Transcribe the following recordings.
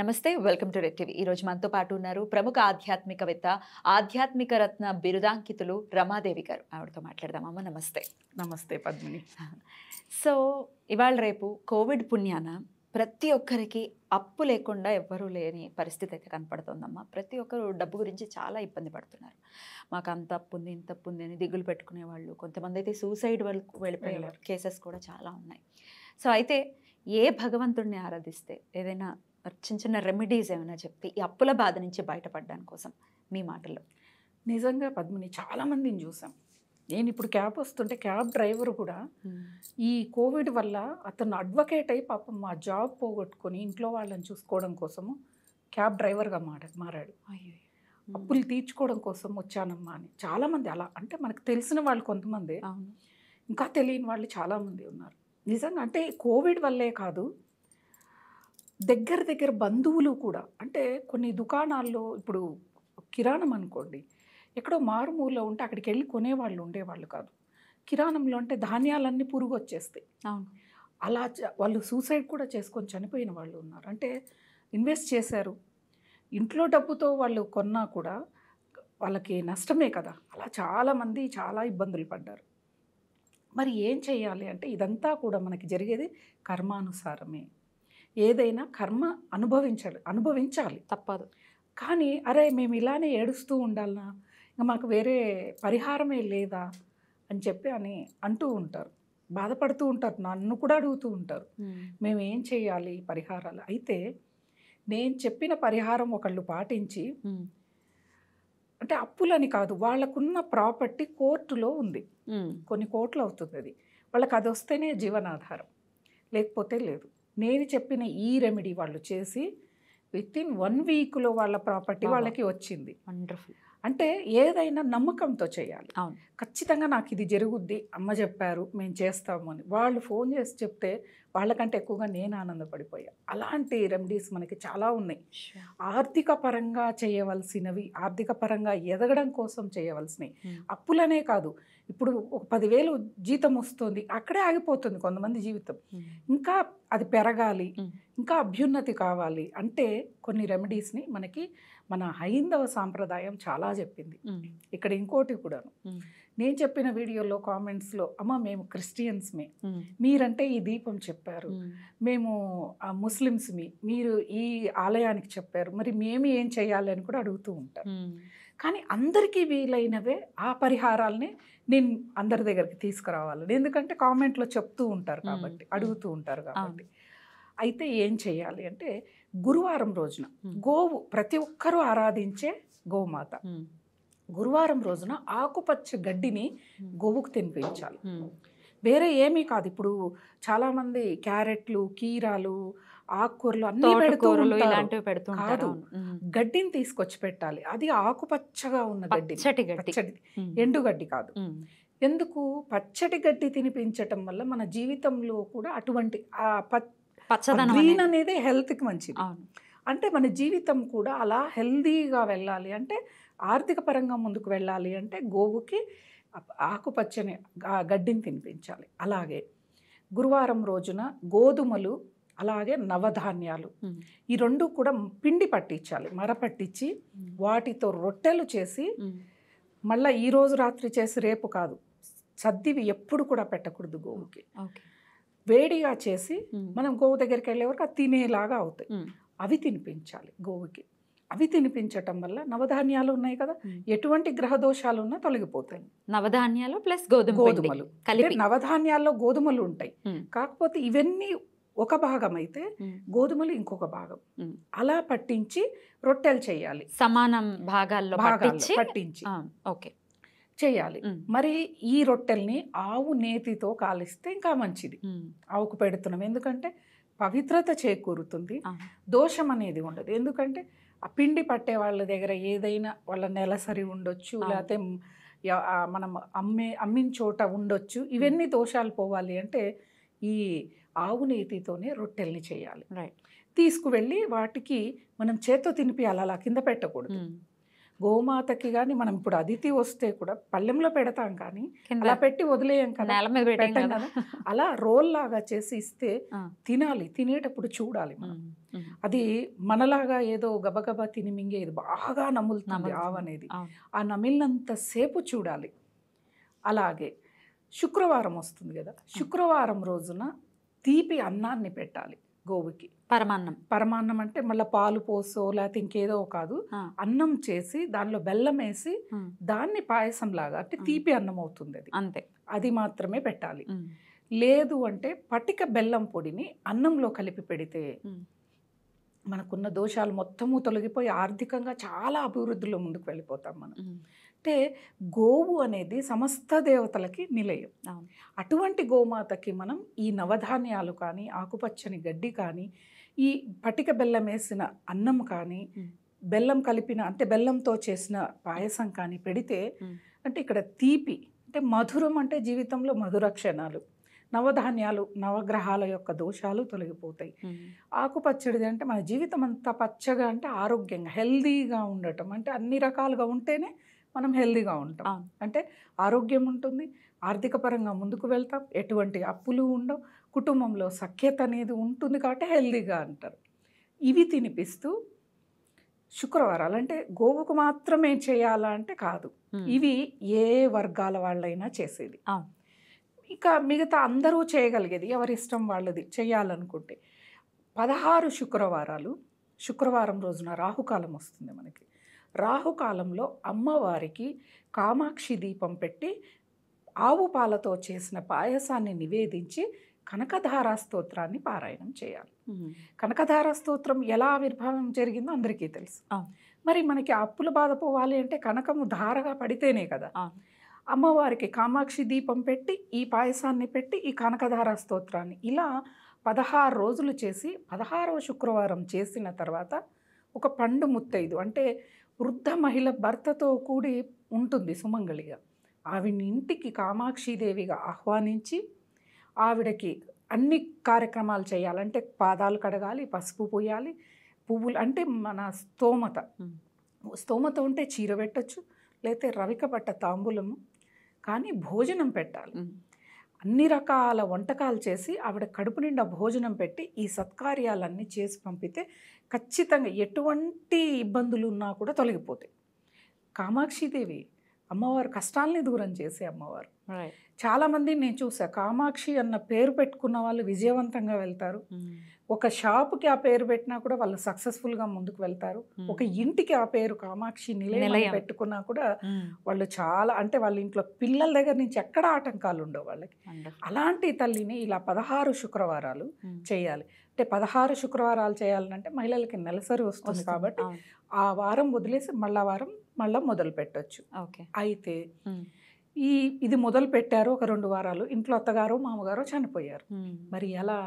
నమస్తే welcome to red ఈ ఈరోజు మనతో పాటు ఉన్నారు ప్రముఖ ఆధ్యాత్మికవేత్త ఆధ్యాత్మిక రత్న బిరుదాంకితులు రమాదేవి గారు ఆవిడతో మాట్లాడదామమ్మ నమస్తే నమస్తే పద్మిని సో ఇవాళ రేపు కోవిడ్ పుణ్యాన ప్రతి ఒక్కరికి అప్పు లేకుండా ఎవ్వరూ లేని పరిస్థితి అయితే కనపడుతుందమ్మా ప్రతి ఒక్కరు డబ్బు గురించి చాలా ఇబ్బంది పడుతున్నారు మాకు అంత అప్పు ఉంది ఇంత అప్పు ఉంది అని దిగులు పెట్టుకునే వాళ్ళు కొంతమంది అయితే సూసైడ్ వాళ్ళకు వెళ్ళిపోయే కేసెస్ కూడా చాలా ఉన్నాయి సో అయితే ఏ భగవంతుడిని ఆరాధిస్తే ఏదైనా చిన్న చిన్న రెమెడీస్ ఏమైనా చెప్పి ఈ అప్పుల బాధ నుంచి బయటపడడాని కోసం మీ మాటల్లో నిజంగా పద్మిని చాలామందిని చూసాం నేను ఇప్పుడు క్యాబ్ వస్తుంటే క్యాబ్ డ్రైవర్ కూడా ఈ కోవిడ్ వల్ల అతను అడ్వకేట్ అయి పాపం మా జాబ్ పోగొట్టుకొని ఇంట్లో వాళ్ళని చూసుకోవడం కోసము క్యాబ్ డ్రైవర్గా మాట మారాడు అప్పులు తీర్చుకోవడం కోసం వచ్చానమ్మా అని చాలామంది అలా అంటే మనకు తెలిసిన వాళ్ళు కొంతమంది ఇంకా తెలియని వాళ్ళు చాలామంది ఉన్నారు నిజంగా అంటే కోవిడ్ వల్లే కాదు దగ్గర దగ్గర బంధువులు కూడా అంటే కొన్ని దుకాణాల్లో ఇప్పుడు కిరాణం అనుకోండి ఎక్కడో మారుమూలలో ఉంటే అక్కడికి వెళ్ళి కొనేవాళ్ళు ఉండేవాళ్ళు కాదు కిరాణంలో అంటే ధాన్యాలన్నీ పురుగు వచ్చేస్తాయి అలా వాళ్ళు సూసైడ్ కూడా చేసుకొని చనిపోయిన వాళ్ళు ఉన్నారు అంటే ఇన్వెస్ట్ చేశారు ఇంట్లో డబ్బుతో వాళ్ళు కొన్నా కూడా వాళ్ళకి నష్టమే కదా అలా చాలామంది చాలా ఇబ్బందులు పడ్డారు మరి ఏం చేయాలి అంటే ఇదంతా కూడా మనకి జరిగేది కర్మానుసారమే ఏదైనా కర్మ అనుభవించాలి అనుభవించాలి తప్పదు కానీ అరే మేము ఇలానే ఏడుస్తూ ఉండాలనా ఇంకా మాకు వేరే పరిహారమే లేదా అని చెప్పి అని అంటూ ఉంటారు బాధపడుతూ ఉంటారు నన్ను కూడా అడుగుతూ ఉంటారు మేము ఏం చేయాలి పరిహారాలు అయితే నేను చెప్పిన పరిహారం ఒకళ్ళు పాటించి అంటే అప్పులని కాదు వాళ్ళకున్న ప్రాపర్టీ కోర్టులో ఉంది కొన్ని కోట్లు అవుతుంది అది వాళ్ళకి అది వస్తేనే జీవనాధారం లేకపోతే లేదు నేను చెప్పిన ఈ రెమెడీ వాళ్ళు చేసి విత్ ఇన్ వన్ వీక్లో వాళ్ళ ప్రాపర్టీ వాళ్ళకి వచ్చింది వండర్ఫుల్ అంటే ఏదైనా నమ్మకంతో చేయాలి ఖచ్చితంగా నాకు ఇది జరుగుద్ది అమ్మ చెప్పారు మేము చేస్తాము అని వాళ్ళు ఫోన్ చేసి చెప్తే వాళ్ళకంటే ఎక్కువగా నేను ఆనందపడిపోయా అలాంటి రెమెడీస్ మనకి చాలా ఉన్నాయి ఆర్థిక పరంగా చేయవలసినవి ఆర్థిక పరంగా ఎదగడం కోసం చేయవలసినవి అప్పులనే కాదు ఇప్పుడు ఒక పదివేలు జీతం వస్తుంది అక్కడే ఆగిపోతుంది కొంతమంది జీవితం ఇంకా అది పెరగాలి ఇంకా అభ్యున్నతి కావాలి అంటే కొన్ని రెమెడీస్ని మనకి మన హైందవ సాంప్రదాయం చాలా చెప్పింది ఇక్కడ ఇంకోటి కూడాను నేను చెప్పిన వీడియోలో కామెంట్స్లో అమ్మ మేము క్రిస్టియన్స్మే మీరంటే ఈ దీపం చెప్పారు మేము ముస్లిమ్స్మి మీరు ఈ ఆలయానికి చెప్పారు మరి మేము ఏం చేయాలి అని కూడా అడుగుతూ ఉంటారు కానీ అందరికీ వీలైనవే ఆ పరిహారాలని నేను అందరి దగ్గరికి తీసుకురావాలని ఎందుకంటే కామెంట్లో చెప్తూ ఉంటారు కాబట్టి అడుగుతూ ఉంటారు కాబట్టి అయితే ఏం చేయాలి అంటే గురువారం రోజున గోవు ప్రతి ఒక్కరూ ఆరాధించే గోమాత గురువారం రోజున ఆకుపచ్చ గడ్డిని గోవుకు తినిపించాలి వేరే ఏమీ కాదు ఇప్పుడు చాలామంది క్యారెట్లు కీరాలు ఆకుకూరలు అన్ని పెడుతూరలు ఇలాంటివి కాదు గడ్డిని తీసుకొచ్చి పెట్టాలి అది ఆకుపచ్చగా ఉన్న గడ్డి పచ్చడి ఎండు గడ్డి కాదు ఎందుకు పచ్చటి గడ్డి తినిపించటం వల్ల మన జీవితంలో కూడా అటువంటి ఆ పచ్చ పచ్చదనం గ్రీన్ అనేది హెల్త్కి మంచిది అంటే మన జీవితం కూడా అలా హెల్దీగా వెళ్ళాలి అంటే ఆర్థిక పరంగా ముందుకు వెళ్ళాలి అంటే గోవుకి ఆకుపచ్చని గడ్డిని తినిపించాలి అలాగే గురువారం రోజున గోధుమలు అలాగే నవధాన్యాలు ఈ రెండు కూడా పిండి పట్టించాలి మర పట్టించి వాటితో రొట్టెలు చేసి మళ్ళీ ఈరోజు రాత్రి చేసి రేపు కాదు సద్దివి ఎప్పుడు కూడా పెట్టకూడదు గోవుకి వేడిగా చేసి మనం గోవు దగ్గరికి వెళ్ళే వరకు అది తినేలాగా అవుతాయి అవి తినిపించాలి గోవుకి అవి తినిపించటం వల్ల నవధాన్యాలు ఉన్నాయి కదా ఎటువంటి గ్రహ దోషాలు ఉన్నా తొలగిపోతాయి నవధాన్యాలు ప్లస్ గోధుమ గోధుమలు నవధాన్యాల్లో గోధుమలు ఉంటాయి కాకపోతే ఇవన్నీ ఒక భాగం అయితే గోధుమలు ఇంకొక భాగం అలా పట్టించి రొట్టెలు చేయాలి సమానం భాగాల్లో పట్టించి ఓకే చేయాలి మరి ఈ రొట్టెల్ని ఆవు నేతితో కాలిస్తే ఇంకా మంచిది ఆవుకు పెడుతున్నాం ఎందుకంటే పవిత్రత చేకూరుతుంది దోషం అనేది ఉండదు ఎందుకంటే ఆ పిండి పట్టే వాళ్ళ దగ్గర ఏదైనా వాళ్ళ నెలసరి ఉండొచ్చు లేకపోతే మనం అమ్మే అమ్మిన చోట ఉండొచ్చు ఇవన్నీ దోషాలు పోవాలి అంటే ఈ ఆవు నేతితోనే రొట్టెల్ని చేయాలి తీసుకువెళ్ళి వాటికి మనం చేత్తో తినిపి అలా కింద పెట్టకూడదు గోమాతకి కానీ మనం ఇప్పుడు అతిథి వస్తే కూడా పళ్ళెంలో పెడతాం కానీ అలా పెట్టి వదిలేయం కదా పెట్టాం కదా అలా రోల్ లాగా చేసి ఇస్తే తినాలి తినేటప్పుడు చూడాలి మనం అది మనలాగా ఏదో గబగబా తిని మింగేది బాగా నములుతుంది ఆవు అనేది ఆ సేపు చూడాలి అలాగే శుక్రవారం వస్తుంది కదా శుక్రవారం రోజున తీపి అన్నాన్ని పెట్టాలి గోవుకి పరమాన్నం పరమాన్నం అంటే మళ్ళీ పాలు పోసో లేకపోతే ఇంకేదో కాదు అన్నం చేసి దానిలో బెల్లం వేసి దాన్ని పాయసం లాగా అంటే తీపి అన్నం అవుతుంది అది అంతే అది మాత్రమే పెట్టాలి లేదు అంటే పటిక బెల్లం పొడిని అన్నంలో కలిపి పెడితే మనకున్న దోషాలు మొత్తము తొలగిపోయి ఆర్థికంగా చాలా అభివృద్ధిలో ముందుకు వెళ్ళిపోతాం మనం అంటే గోవు అనేది సమస్త దేవతలకి నిలయం అటువంటి గోమాతకి మనం ఈ నవధాన్యాలు కానీ ఆకుపచ్చని గడ్డి కానీ ఈ పటిక బెల్లం వేసిన అన్నం కానీ బెల్లం కలిపిన అంటే బెల్లంతో చేసిన పాయసం కానీ పెడితే అంటే ఇక్కడ తీపి అంటే మధురం అంటే జీవితంలో మధుర క్షణాలు నవధాన్యాలు నవగ్రహాల యొక్క దోషాలు తొలగిపోతాయి ఆకుపచ్చడిది అంటే మన జీవితం అంతా పచ్చగా అంటే ఆరోగ్యంగా హెల్దీగా ఉండటం అంటే అన్ని రకాలుగా ఉంటేనే మనం హెల్దీగా ఉంటాం అంటే ఆరోగ్యం ఉంటుంది ఆర్థిక పరంగా ముందుకు వెళ్తాం ఎటువంటి అప్పులు ఉండవు కుటుంబంలో సఖ్యత అనేది ఉంటుంది కాబట్టి హెల్దీగా అంటారు ఇవి తినిపిస్తూ శుక్రవారాలు అంటే గోవుకు మాత్రమే చేయాలా అంటే కాదు ఇవి ఏ వర్గాల వాళ్ళైనా చేసేది ఇక మిగతా అందరూ చేయగలిగేది ఎవరి ఇష్టం వాళ్ళది చేయాలనుకుంటే పదహారు శుక్రవారాలు శుక్రవారం రోజున రాహుకాలం వస్తుంది మనకి రాహుకాలంలో అమ్మవారికి కామాక్షి దీపం పెట్టి ఆవు పాలతో చేసిన పాయసాన్ని నివేదించి కనకధారా స్తోత్రాన్ని పారాయణం చేయాలి కనకధారా స్తోత్రం ఎలా ఆవిర్భావం జరిగిందో అందరికీ తెలుసు మరి మనకి అప్పుల బాధ పోవాలి అంటే కనకము ధారగా పడితేనే కదా అమ్మవారికి కామాక్షి దీపం పెట్టి ఈ పాయసాన్ని పెట్టి ఈ కనకధారా స్తోత్రాన్ని ఇలా పదహారు రోజులు చేసి పదహారవ శుక్రవారం చేసిన తర్వాత ఒక పండు ముత్తైదు అంటే వృద్ధ మహిళ భర్తతో కూడి ఉంటుంది సుమంగళిగా ఆవిడని ఇంటికి కామాక్షిదేవిగా ఆహ్వానించి ఆవిడకి అన్ని కార్యక్రమాలు చేయాలంటే పాదాలు కడగాలి పసుపు పోయాలి పువ్వులు అంటే మన స్తోమత స్తోమత ఉంటే చీర పెట్టచ్చు లేకపోతే రవిక పట్ట తాంబూలము కానీ భోజనం పెట్టాలి అన్ని రకాల వంటకాలు చేసి ఆవిడ కడుపు నిండా భోజనం పెట్టి ఈ సత్కార్యాలన్నీ చేసి పంపితే ఖచ్చితంగా ఎటువంటి ఇబ్బందులు ఉన్నా కూడా తొలగిపోతాయి కామాక్షిదేవి అమ్మవారు కష్టాలని దూరం చేసే అమ్మవారు చాలామంది నేను చూసా కామాక్షి అన్న పేరు పెట్టుకున్న వాళ్ళు విజయవంతంగా వెళ్తారు ఒక షాప్కి ఆ పేరు పెట్టినా కూడా వాళ్ళు సక్సెస్ఫుల్గా ముందుకు వెళ్తారు ఒక ఇంటికి ఆ పేరు కామాక్షి నిలయం పెట్టుకున్నా కూడా వాళ్ళు చాలా అంటే వాళ్ళ ఇంట్లో పిల్లల దగ్గర నుంచి ఎక్కడ ఆటంకాలు ఉండవు వాళ్ళకి అలాంటి తల్లిని ఇలా పదహారు శుక్రవారాలు చేయాలి అంటే పదహారు శుక్రవారాలు చేయాలంటే మహిళలకి నెలసరి వస్తుంది కాబట్టి ఆ వారం వదిలేసి మళ్ళా వారం మళ్ళీ మొదలు పెట్టచ్చు అయితే ఈ ఇది మొదలు పెట్టారు ఒక రెండు వారాలు ఇంట్లో అత్తగారు మామగారు చనిపోయారు మరి ఎలా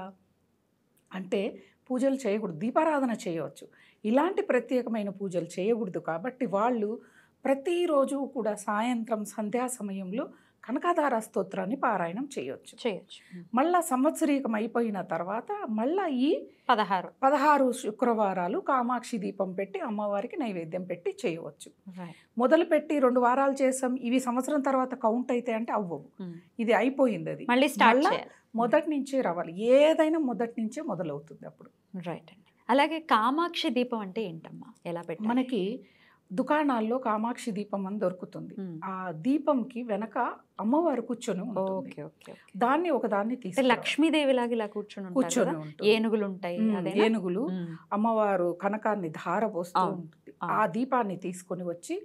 అంటే పూజలు చేయకూడదు దీపారాధన చేయవచ్చు ఇలాంటి ప్రత్యేకమైన పూజలు చేయకూడదు కాబట్టి వాళ్ళు ప్రతిరోజు కూడా సాయంత్రం సంధ్యా సమయంలో కనకాధార స్తోత్రాన్ని పారాయణం చేయొచ్చు చేయొచ్చు మళ్ళా సంవత్సరీకం అయిపోయిన తర్వాత మళ్ళా ఈ పదహారు పదహారు శుక్రవారాలు కామాక్షి దీపం పెట్టి అమ్మవారికి నైవేద్యం పెట్టి చేయవచ్చు మొదలు పెట్టి రెండు వారాలు చేసాం ఇవి సంవత్సరం తర్వాత కౌంట్ అయితే అంటే అవ్వవు ఇది అయిపోయింది అది మళ్ళీ మొదటి నుంచే రావాలి ఏదైనా మొదటి నుంచే మొదలవుతుంది అప్పుడు రైట్ అండి అలాగే కామాక్షి దీపం అంటే ఏంటమ్మా ఎలా పెట్టి మనకి దుకాణాల్లో కామాక్షి దీపం అని దొరుకుతుంది ఆ దీపంకి వెనక అమ్మవారు కూర్చొని దాన్ని ఒక దాన్ని తీసి లక్ష్మీదేవి లాగా ఇలా కూర్చొని కూర్చొని ఏనుగులు ఉంటాయి ఏనుగులు అమ్మవారు కనకాన్ని ధారపోస్తూ ఉంటుంది ఆ దీపాన్ని తీసుకొని వచ్చి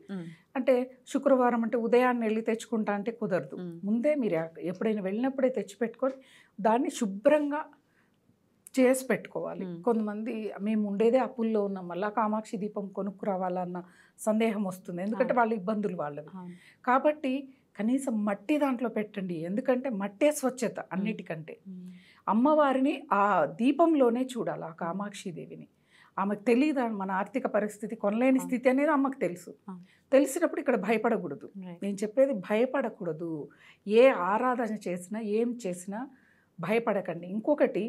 అంటే శుక్రవారం అంటే ఉదయాన్నే వెళ్ళి తెచ్చుకుంటా అంటే కుదరదు ముందే మీరు ఎప్పుడైనా వెళ్ళినప్పుడే తెచ్చిపెట్టుకొని దాన్ని శుభ్రంగా చేసి పెట్టుకోవాలి కొంతమంది మేము ఉండేదే అప్పుల్లో ఉన్నాం మళ్ళీ కామాక్షి దీపం కొనుక్కు రావాలన్న సందేహం వస్తుంది ఎందుకంటే వాళ్ళ ఇబ్బందులు వాళ్ళవి కాబట్టి కనీసం మట్టి దాంట్లో పెట్టండి ఎందుకంటే మట్టే స్వచ్ఛత అన్నిటికంటే అమ్మవారిని ఆ దీపంలోనే చూడాలి ఆ కామాక్షి దేవిని ఆమెకు తెలియదు మన ఆర్థిక పరిస్థితి కొనలేని స్థితి అనేది ఆమెకు తెలుసు తెలిసినప్పుడు ఇక్కడ భయపడకూడదు నేను చెప్పేది భయపడకూడదు ఏ ఆరాధన చేసినా ఏం చేసినా భయపడకండి ఇంకొకటి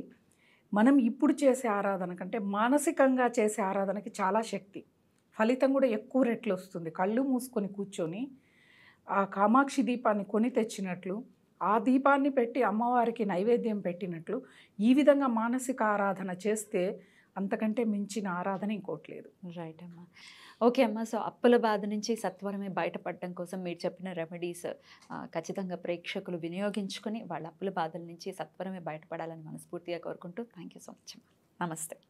మనం ఇప్పుడు చేసే ఆరాధన కంటే మానసికంగా చేసే ఆరాధనకి చాలా శక్తి ఫలితం కూడా ఎక్కువ రెట్లు వస్తుంది కళ్ళు మూసుకొని కూర్చొని ఆ కామాక్షి దీపాన్ని కొని తెచ్చినట్లు ఆ దీపాన్ని పెట్టి అమ్మవారికి నైవేద్యం పెట్టినట్లు ఈ విధంగా మానసిక ఆరాధన చేస్తే అంతకంటే మించిన ఆరాధన ఇంకోటి లేదు రైట్ అమ్మా ఓకే అమ్మా సో అప్పుల బాధ నుంచి సత్వరమే బయటపడడం కోసం మీరు చెప్పిన రెమెడీస్ ఖచ్చితంగా ప్రేక్షకులు వినియోగించుకొని వాళ్ళ అప్పుల బాధల నుంచి సత్వరమే బయటపడాలని మనస్ఫూర్తిగా కోరుకుంటూ థ్యాంక్ యూ సో మచ్ అమ్మా నమస్తే